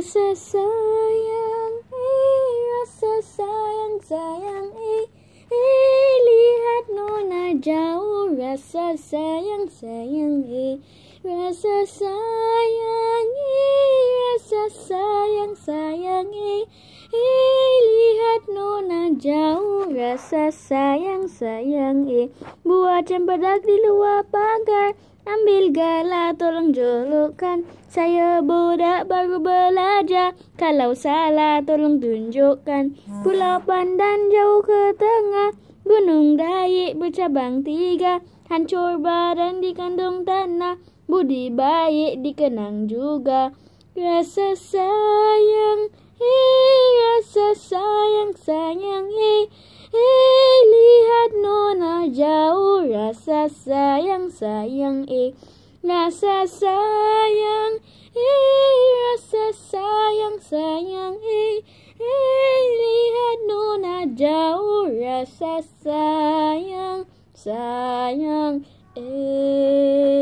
Rasa sayang, eh, rasa sayang, sayang, eh, eh, lihat nona jauh. Rasa sayang, sayang, eh, rasa sayang, eh, rasa sayang, sayang, eh. jauh rasa sayang sayang eh Buat cempedak di luar pagar ambil galah, tolong jolokkan saya budak baru belajar kalau salah tolong tunjukkan pulau pandan jauh ke tengah gunung daik bercabang tiga hancur badan di kandung tanah budi baik dikenang juga rasa sayang sayang hey, eh, hey lihat nona jauh rasa sayang sayang eh rasa sayang eh rasa sayang sayang eh eh lihat nona jauh rasa sayang sayang eh